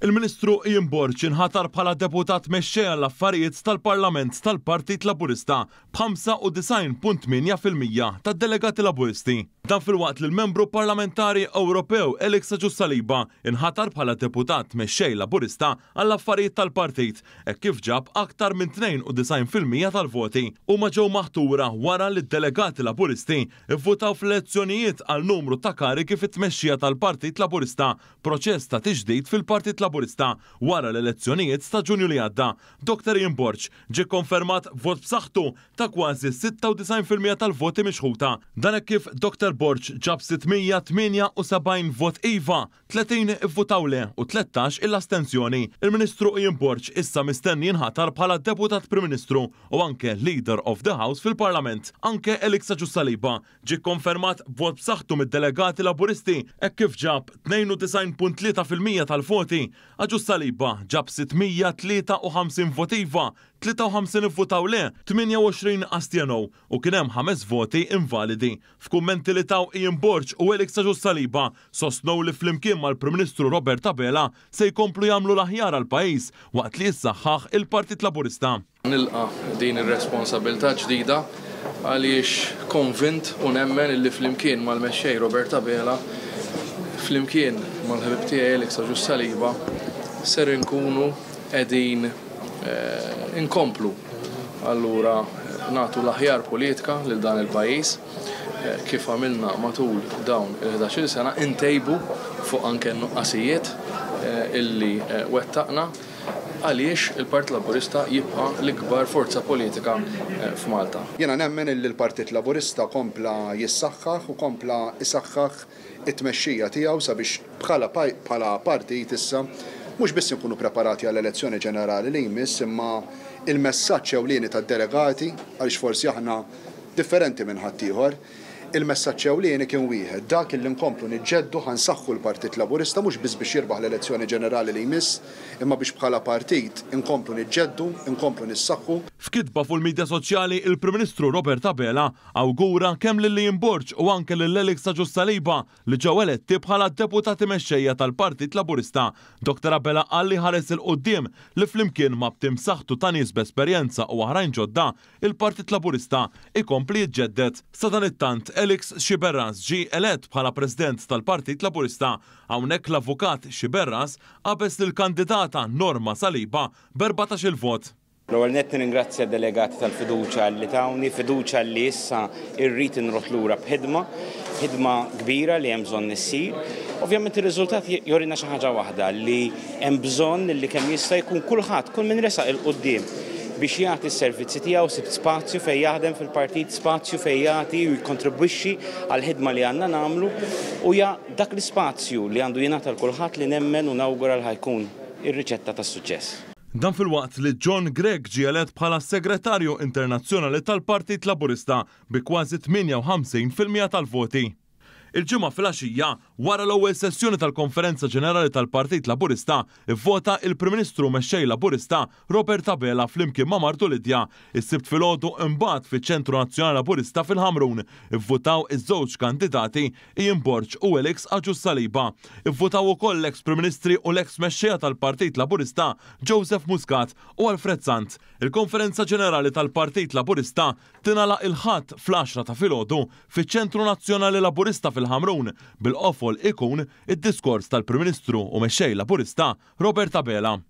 Il-Ministru Jimborċ inħatar bħala deputat meċċeja l-affarijiet tal-Parlament tal-Partit Laburista b'95.8% tad-delegati Laburisti. Dan fil-waqt li l-membru parlamentari Ewropew Eliksa Ġussaliba inħatar bħala deputat mexxej laburista għall affarijiet tal-partit e kif ġab aktar minn 92% tal-voti u maġew maħtura wara li d-delegati laburisti votaw fl-elezzjonijiet għal numru ta' kariki fit tmexxija tal-Partit Laburista proċess ta' tiġdid fil-Partit Laburista wara l-elezzjonijiet ta' Ġunju li għadda. Dr. Jimborċ ġi konfermat vot b'saħħtu ta' kważi 96% tal-voti mixħuta. Dan e kif Dr il-Borġ ġab 678 vot iva, 30 votaw le u 13 il-astenzjoni. Il-Ministru Ian Borċ issa mistenni jinħatar bħala deputat Prim-Ministru u anke Leader of the House fil-Parlament. Anke Eliksa Ġussaliba ġi konfermat vot b'saħħtu mid-delegati laburisti e kif ġab 92.3% tal-voti. Aġussaliba ġab 653 iva. 53 votaw le, 28 astjenow u kienem 5 voti invalidi. F'kummenti li taw Ian Borġ u Elik Saġu Saliba sostnow li flimkien mal-Prim Ministru Robert Tabela se jkomplu jamlu l-aħjar għal pajis waqt li jissaxħax il-Partit Laburista. Nilqa din ir-responsabilta ġdida għaliex konvint u nemmen illi flimkien mal-mexxej Robert Tabela flimkien mal-ħabib tiegħi Elik Saġu Saliba ser nkunu edin Eh, inkomplu. Allura natu l-aħjar politika lil dan il-pajis eh, kif għamilna matul dawn il-11 sena intejbu fuq anke nuqqasijiet eh, illi wettaqna għaliex il-Partit Laburista jibqa l-ikbar forza politika f'Malta. Jena nemmen il l-Partit Laburista kompla jissaxħax u kompla jissaxħax it tmexxija tiegħu sabiex bħala partit issa mhux biss nkunu preparati għall elezzjoni ġenerali li jmiss imma il-messaġġ ewlieni tad-delegati għaliex forsi aħna differenti minn ħaddieħor il-messaċċew li kien wieħed dak il nkomplu niġġeddu ħansaħħu l-Partit Laburista mhux biss biex jirbaħ l-elezzjoni ġenerali li jmiss, imma biex bħala partit inkomplu niġġeddu, inkomplu nissaħħu. F'kitba fuq il-medja soċjali il-Prim Ministru Robert Abela awgura kemm lil jimborġ u anke lil Lelik Saġu Saliba li ġew eletti bħala deputati mexxejja tal-Partit Laburista. Dr. Abela qal li ħares il-qudiem li flimkien ma btim saħħtu ta' nies b'esperjenza u oħrajn ġodda il-Partit Laburista ikompli jġeddet sa dan it-tant Elix Xiberras ġi elet bħala president tal-Partit Laburista hawnhekk l-avukat Xiberras qabes lill-kandidata Norma Saliba 14 il-vot. l għal nett ringrazzja delegati tal-fiduċa li tawni, fiduċa li issa irrid inruħ lura b'ħidma, ħidma kbira li hemm bżonn issir. Ovvjament ir-riżultat jorina xi ħaġa waħda li hemm bżonn li kemm jista' jkun kulħadd, kull min resaq il qoddim biex jagħti s-servizzi tiegħu s spazju fej jaħdem fil-partit, spazju fej jagħti u jkontribwixxi għal ħidma li għandna nagħmlu u ja dak l-ispazju li għandu jingħata l-kulħadd li nemmen u nawgura l-ħajkun ir-riċetta ta' suċċess Dan fil-waqt li John Gregg ġielet bħala segretarju internazzjonali tal-Partit Laburista bi kważi 58% tal-voti. Il-ġimgħa fil-għaxija wara l-ewwel sessjoni tal-Konferenza Ġenerali tal-Partit Laburista ivvota il-Prim Ministru mexxej Laburista Robert Abela flimkien ma' Martu Lidja. Is-sibt filgħodu imbagħad fiċ-Ċentru Nazzjonali Laburista fil-Ħamrun ivvotaw iż-żewġ kandidati Ian Borġ u Elix Aġu Saliba. Ivvotaw ukoll l-eks Prim Ministri u l-eks mexxejja tal-Partit Laburista Joseph Muscat u Alfred Sant. Il-Konferenza Ġenerali tal-Partit Laburista tinala il-ħadd fl-10 ta' filgħodu fiċ-Ċentru Nazzjonali Laburista fil fil-ħamrun bil-qofol ikun id-diskors tal-Prim Ministru u la purista Robert Abela.